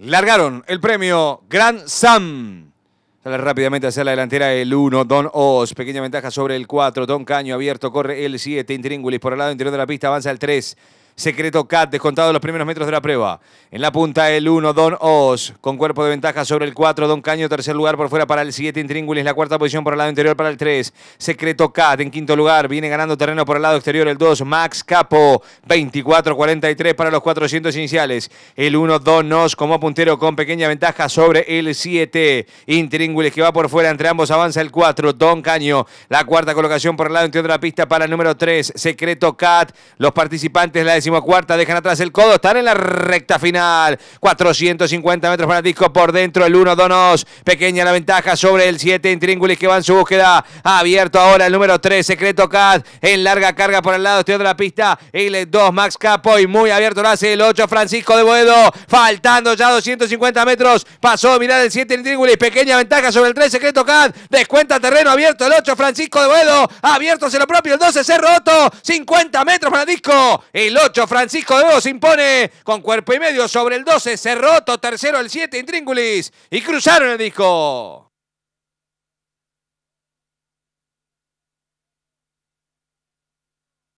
largaron el premio Grand Sam. Sale rápidamente hacia la delantera el 1, Don Oz. Pequeña ventaja sobre el 4, Don Caño abierto, corre el 7, Intríngulis por el lado interior de la pista, avanza el 3. Secreto Cat, descontado los primeros metros de la prueba. En la punta el 1, Don Oz, con cuerpo de ventaja sobre el 4, Don Caño, tercer lugar por fuera para el 7, Intríngulis, la cuarta posición por el lado interior para el 3. Secreto Cat en quinto lugar, viene ganando terreno por el lado exterior el 2, Max Capo, 24-43 para los 400 iniciales. El 1, Don Oz como puntero con pequeña ventaja sobre el 7, Intríngulis que va por fuera, entre ambos avanza el 4, Don Caño, la cuarta colocación por el lado interior de la pista para el número 3, Secreto Cat. Los participantes la decimos cuarta, dejan atrás el codo, están en la recta final. 450 metros para el disco por dentro, el 1 Donos. Pequeña la ventaja sobre el 7 Intríngulis que va en su búsqueda. Abierto ahora el número 3, Secreto Cat. En larga carga por el lado, estoy de la pista. El 2, Max Capoy, muy abierto lo hace el 8, Francisco de Boedo. Faltando ya 250 metros. Pasó, mira el 7 Intríngulis. Pequeña ventaja sobre el 3, Secreto Cat. Descuenta terreno abierto el 8, Francisco de Boedo. Abierto se lo propio el 12, se roto 50 metros para el disco. El 8. Francisco de se impone con cuerpo y medio sobre el 12. Cerroto. Tercero el 7. Intríngulis. Y cruzaron el disco.